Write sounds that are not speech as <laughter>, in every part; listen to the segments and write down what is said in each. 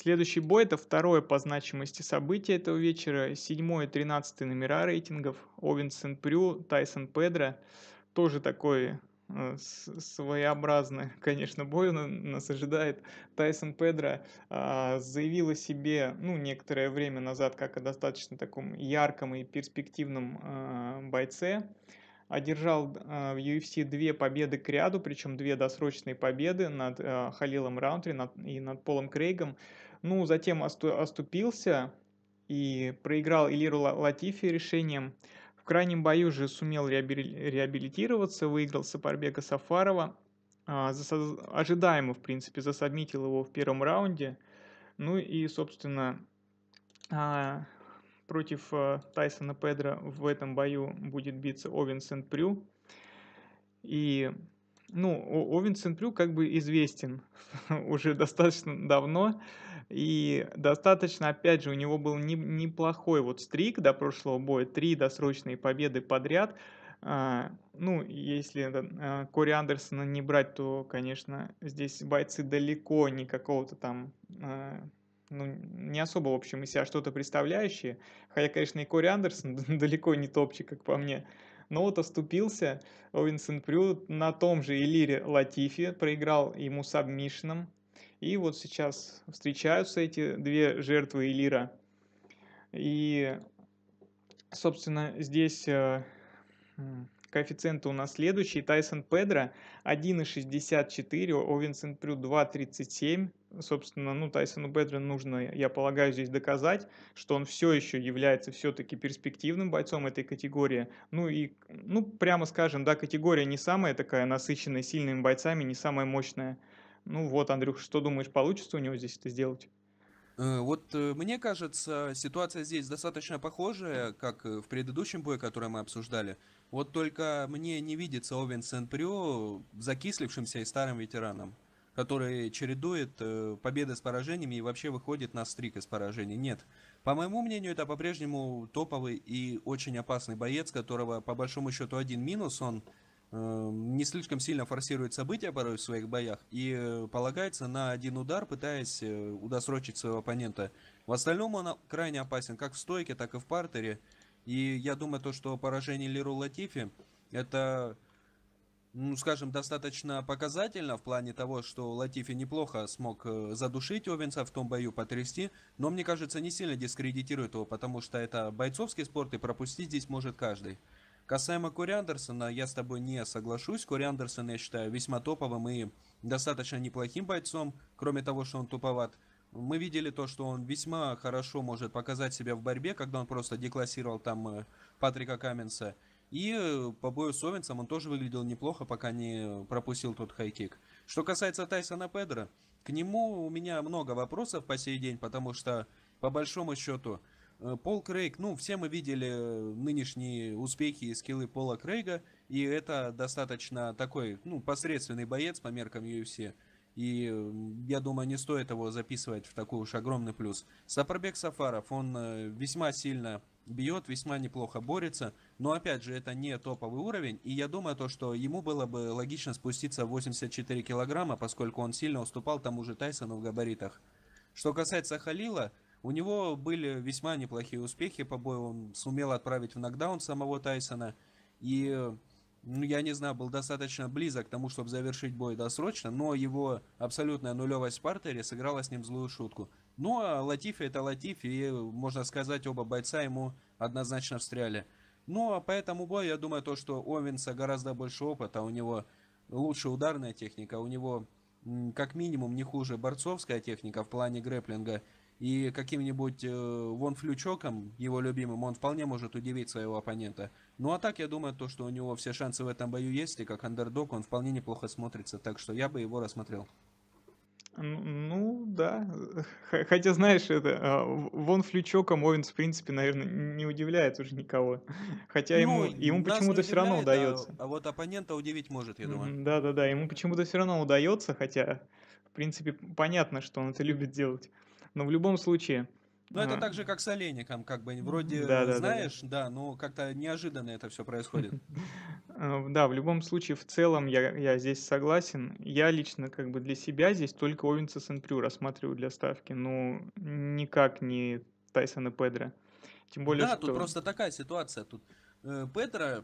Следующий бой – это второе по значимости событие этого вечера. Седьмое и тринадцатое номера рейтингов. Овенсен Прю, Тайсон Педро. Тоже такой э, своеобразный, <laughs> конечно, бой нас ожидает. Тайсон Педро а, заявил о себе, ну, некоторое время назад, как о достаточно таком ярком и перспективном а, бойце одержал а, в UFC две победы к ряду, причем две досрочные победы над а, Халилом Раунтри и над Полом Крейгом. Ну, затем оступился и проиграл Илиру Латифи решением. В крайнем бою же сумел реабилитироваться, выиграл Сапарбека Сафарова. А, ожидаемо, в принципе, засадмитил его в первом раунде. Ну и, собственно, Против э, Тайсона Педра в этом бою будет биться Овен Сент-Прю. И, ну, Овен Сент-Прю как бы известен <laughs> уже достаточно давно. И достаточно, опять же, у него был не, неплохой вот стрик до прошлого боя. Три досрочные победы подряд. А, ну, если а, Кори Андерсона не брать, то, конечно, здесь бойцы далеко не какого-то там а, ну, не особо, в общем, из себя что-то представляющие. Хотя, конечно, и Кори Андерсон <laughs> далеко не топчик, как по мне. Но вот оступился Овинсен Прю на том же Элире Латифе, проиграл ему сабмишном. И вот сейчас встречаются эти две жертвы Элира. И, собственно, здесь э, Коэффициенты у нас следующие. Тайсон Педро 1,64, Овинсен Прю 2,37. Собственно, ну, Тайсону Педро нужно, я полагаю, здесь доказать, что он все еще является все-таки перспективным бойцом этой категории. Ну и, ну, прямо скажем, да, категория не самая такая насыщенная сильными бойцами, не самая мощная. Ну вот, Андрюх, что думаешь, получится у него здесь это сделать? Э, вот э, мне кажется, ситуация здесь достаточно похожая, как э, в предыдущем бое, который мы обсуждали. Вот только мне не видится Овен Сен-Прю закислившимся и старым ветераном, который чередует э, победы с поражениями и вообще выходит на стрик из поражений. Нет. По моему мнению, это по-прежнему топовый и очень опасный боец, которого по большому счету один минус, он э, не слишком сильно форсирует события порой в своих боях и э, полагается на один удар, пытаясь удосрочить своего оппонента. В остальном он крайне опасен как в стойке, так и в партере. И я думаю, то, что поражение Леру Латифи, это, ну, скажем, достаточно показательно в плане того, что Латифи неплохо смог э, задушить Овенса в том бою, потрясти, но, мне кажется, не сильно дискредитирует его, потому что это бойцовский спорт, и пропустить здесь может каждый. Касаемо Кори Андерсона, я с тобой не соглашусь. Кори Андерсон, я считаю, весьма топовым и достаточно неплохим бойцом, кроме того, что он туповат. Мы видели то, что он весьма хорошо может показать себя в борьбе, когда он просто деклассировал там э, Патрика Каменса. И э, по бою с Овенсом он тоже выглядел неплохо, пока не пропустил тот хайкик. Что касается Тайсона Педро, к нему у меня много вопросов по сей день, потому что, по большому счету, э, Пол Крейг, ну, все мы видели нынешние успехи и скиллы Пола Крейга, и это достаточно такой, ну, посредственный боец по меркам UFC. И я думаю, не стоит его записывать в такой уж огромный плюс. Сапарбек Сафаров, он э, весьма сильно бьет, весьма неплохо борется. Но опять же, это не топовый уровень. И я думаю, то, что ему было бы логично спуститься в 84 килограмма, поскольку он сильно уступал тому же Тайсону в габаритах. Что касается Халила, у него были весьма неплохие успехи по бою. Он сумел отправить в нокдаун самого Тайсона. И э, ну, я не знаю, был достаточно близок к тому, чтобы завершить бой досрочно, но его абсолютная нулевость в партере сыграла с ним злую шутку. Ну, а Латифи это Латифи, и, можно сказать, оба бойца ему однозначно встряли. Ну, а по этому бою, я думаю, то, что Овенса гораздо больше опыта, у него лучше ударная техника, у него как минимум не хуже борцовская техника в плане грэплинга – и каким-нибудь э, вон флючоком, его любимым, он вполне может удивить своего оппонента. Ну а так, я думаю, то, что у него все шансы в этом бою есть, и как андердог он вполне неплохо смотрится, так что я бы его рассмотрел. Ну, да. Хотя, знаешь, это а, вон флючоком Овенс, в принципе, наверное, не удивляет уже никого. Хотя ну, ему, ему почему-то все равно а удается. А, а вот оппонента удивить может, я думаю. М-м, да-да-да, ему почему-то все равно удается, хотя, в принципе, понятно, что он это любит делать. Но в любом случае... Ну, это так же, как с Олейником, как бы, вроде да, да, знаешь, да, да. да, но как-то неожиданно это все происходит. <laughs> Ну, да, в любом случае, в целом я, я здесь согласен. Я лично, как бы, для себя здесь только Овенца Сентрю рассматриваю для ставки, но ну, никак не Тайсона Педро. Тем более, да, что... тут просто такая ситуация. Тут э, Педро,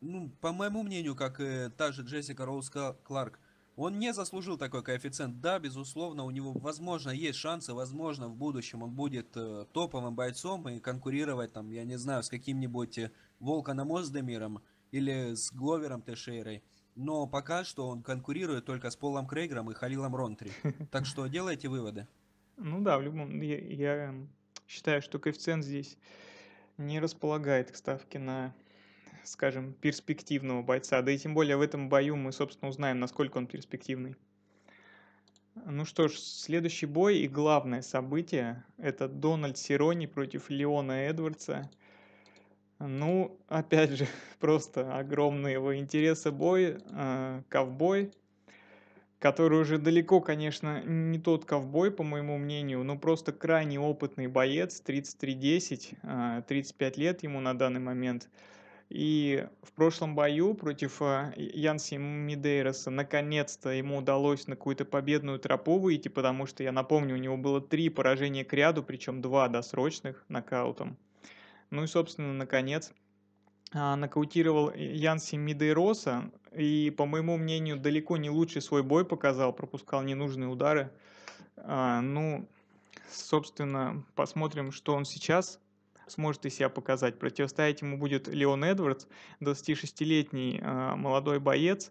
ну, по моему мнению, как э, та же Джессика Роуз Кларк, э, он не заслужил такой коэффициент. Да, безусловно, у него, возможно, есть шансы, возможно, в будущем он будет э, топовым бойцом и конкурировать, там, я не знаю, с каким-нибудь э, Волканом Оздемиром или с Гловером Тешейрой. Но пока что он конкурирует только с Полом Крейгером и Халилом Ронтри. <laughs> Так что делайте выводы. Ну да, в любом... Я, я считаю, что коэффициент здесь не располагает к ставке на скажем, перспективного бойца. Да и тем более в этом бою мы, собственно, узнаем, насколько он перспективный. Ну что ж, следующий бой и главное событие – это Дональд Сирони против Леона Эдвардса. Ну, опять же, <laughs> просто огромный его интерес бой, э, ковбой, который уже далеко, конечно, не тот ковбой, по моему мнению, но просто крайне опытный боец, 33-10, э, 35 лет ему на данный момент – и в прошлом бою против а, Янси Мидейроса наконец-то ему удалось на какую-то победную тропу выйти, потому что, я напомню, у него было три поражения к ряду, причем два досрочных нокаутом. Ну и, собственно, наконец, а, нокаутировал Янси Мидейроса и, по моему мнению, далеко не лучший свой бой показал, пропускал ненужные удары. А, ну, собственно, посмотрим, что он сейчас сможет из себя показать. Противостоять ему будет Леон Эдвардс, 26-летний э, а, молодой боец,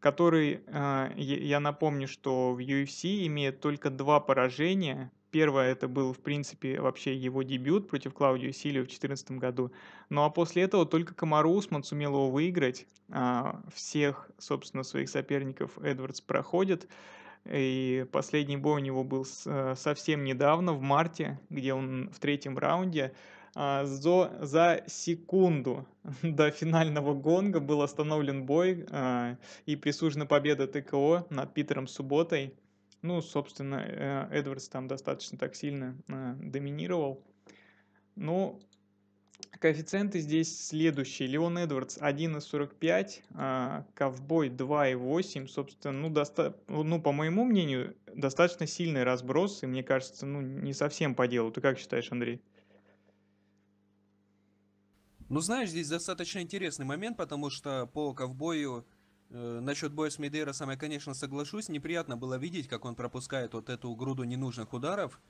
который, э, я напомню, что в UFC имеет только два поражения. Первое это был, в принципе, вообще его дебют против Клаудио Силио в 2014 году. Ну а после этого только Камару Усман сумел его выиграть. Э, всех, собственно, своих соперников Эдвардс проходит. И последний бой у него был совсем недавно, в марте, где он в третьем раунде за, за секунду <laughs> до финального гонга был остановлен бой а, и присужена победа ТКО над Питером Субботой. Ну, собственно, э, Эдвардс там достаточно так сильно а, доминировал. Ну, коэффициенты здесь следующие. Леон Эдвардс 1,45, а, Ковбой 2,8. Собственно, ну, доста... ну, по моему мнению, достаточно сильный разброс. И мне кажется, ну, не совсем по делу. Ты как считаешь, Андрей? Ну знаешь, здесь достаточно интересный момент, потому что по ковбою э, насчет боя с Медейросом я, конечно, соглашусь. Неприятно было видеть, как он пропускает вот эту груду ненужных ударов.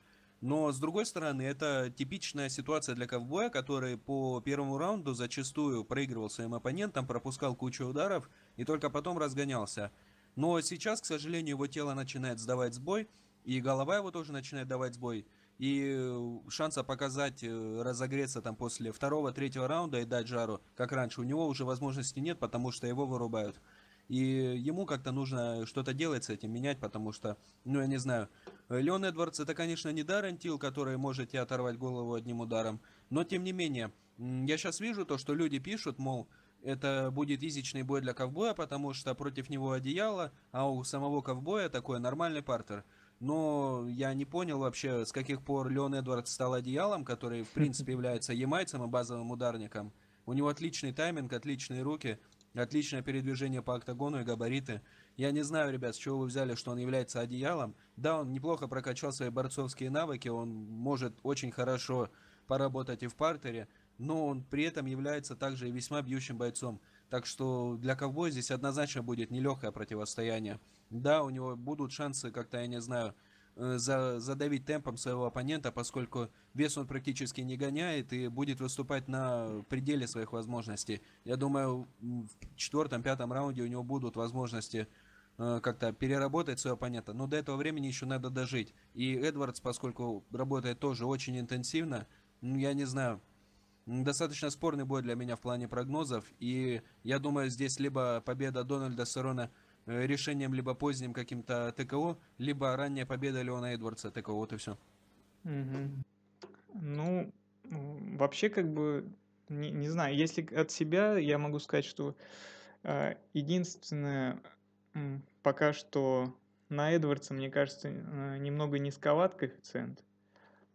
Но, с другой стороны, это типичная ситуация для ковбоя, который по первому раунду зачастую проигрывал своим оппонентам, пропускал кучу ударов и только потом разгонялся. Но сейчас, к сожалению, его тело начинает сдавать сбой, и голова его тоже начинает давать сбой. И э, шанса показать, э, разогреться там после второго, третьего раунда и дать жару, как раньше, у него уже возможности нет, потому что его вырубают. И ему как-то нужно что-то делать с этим, менять, потому что, ну, я не знаю. Леон Эдвардс это, конечно, не Даррен Тил, который можете оторвать голову одним ударом. Но, тем не менее, я сейчас вижу то, что люди пишут, мол, это будет изичный бой для ковбоя, потому что против него одеяло, а у самого ковбоя такой нормальный партер – но я не понял вообще, с каких пор Леон Эдвардс стал одеялом, который, в принципе, <laughs> является ямайцем и базовым ударником. У него отличный тайминг, отличные руки, отличное передвижение по октагону и габариты. Я не знаю, ребят, с чего вы взяли, что он является одеялом. Да, он неплохо прокачал свои борцовские навыки, он может очень хорошо поработать и в партере, но он при этом является также и весьма бьющим бойцом. Так что для ковбоя здесь однозначно будет нелегкое противостояние. Да, у него будут шансы как-то, я не знаю, э, за, задавить темпом своего оппонента, поскольку вес он практически не гоняет и будет выступать на пределе своих возможностей. Я думаю, в четвертом-пятом раунде у него будут возможности э, как-то переработать своего оппонента, но до этого времени еще надо дожить. И Эдвардс, поскольку работает тоже очень интенсивно, ну, я не знаю, достаточно спорный бой для меня в плане прогнозов. И я думаю, здесь либо победа Дональда Сарона э, решением, либо поздним каким-то ТКО, либо ранняя победа Леона Эдвардса ТКО, вот и все. Угу. Ну, вообще, как бы, не, не знаю, если от себя я могу сказать, что э, единственное, пока что на Эдвардса, мне кажется, э, немного низковат коэффициент.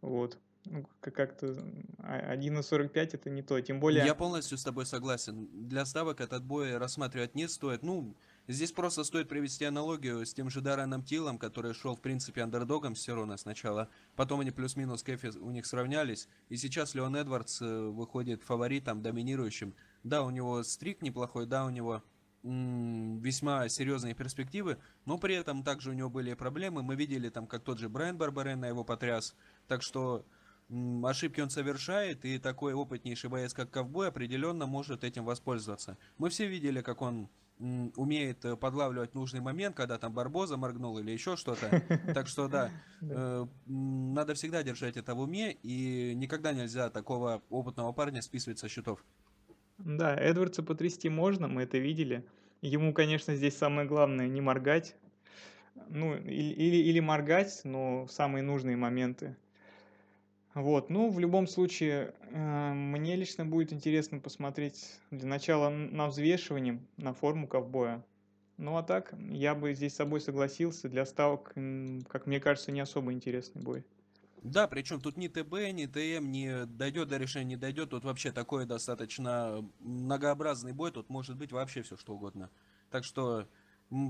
Вот. Ну, как-то а, на 1,45 это не то, тем более... Я полностью с тобой согласен. Для ставок этот бой рассматривать не стоит. Ну, здесь просто стоит привести аналогию с тем же Дарреном Тилом, который шел, в принципе, андердогом Сирона сначала. Потом они плюс-минус Кэфи у них сравнялись. И сейчас Леон Эдвардс э, выходит фаворитом, доминирующим. Да, у него стрик неплохой, да, у него весьма серьезные перспективы, но при этом также у него были проблемы. Мы видели там, как тот же Брайан Барбарена его потряс. Так что ошибки он совершает, и такой опытнейший боец, как Ковбой, определенно может этим воспользоваться. Мы все видели, как он умеет э, подлавливать нужный момент, когда там Барбоза моргнул или еще что-то. <laughs> Так что да, э, надо всегда держать это в уме, и никогда нельзя такого опытного парня списывать со счетов. Да, Эдвардса потрясти можно, мы это видели. Ему, конечно, здесь самое главное не моргать. Ну, или, или, или моргать, но в самые нужные моменты. Вот, ну, в любом случае, э, мне лично будет интересно посмотреть для начала на взвешивание, на форму ковбоя. Ну, а так, я бы здесь с собой согласился, для ставок, как мне кажется, не особо интересный бой. Да, причем тут ни ТБ, ни ТМ, не дойдет до решения, не дойдет. Тут вообще такой достаточно многообразный бой. Тут может быть вообще все что угодно. Так что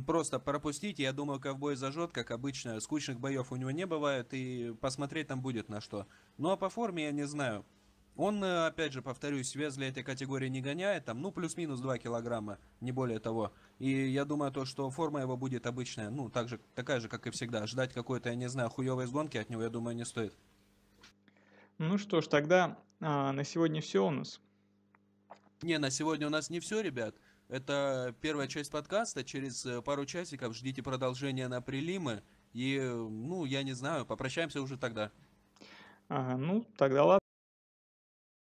просто пропустите. Я думаю, ковбой зажжет, как обычно. Скучных боев у него не бывает, и посмотреть там будет на что. Ну а по форме я не знаю. Он, э, опять же, повторюсь, вес для этой категории не гоняет, там, ну, плюс-минус 2 килограмма, не более того. И я думаю, то, что форма его будет обычная, ну, так же, такая же, как и всегда. Ждать какой-то, я не знаю, хуевой сгонки от него, я думаю, не стоит. Ну что ж, тогда а, на сегодня все у нас. Не, на сегодня у нас не все, ребят. Это первая часть подкаста. Через э, пару часиков ждите продолжения на прилимы. И, э, ну, я не знаю, попрощаемся уже тогда. Ага, ну, тогда ладно.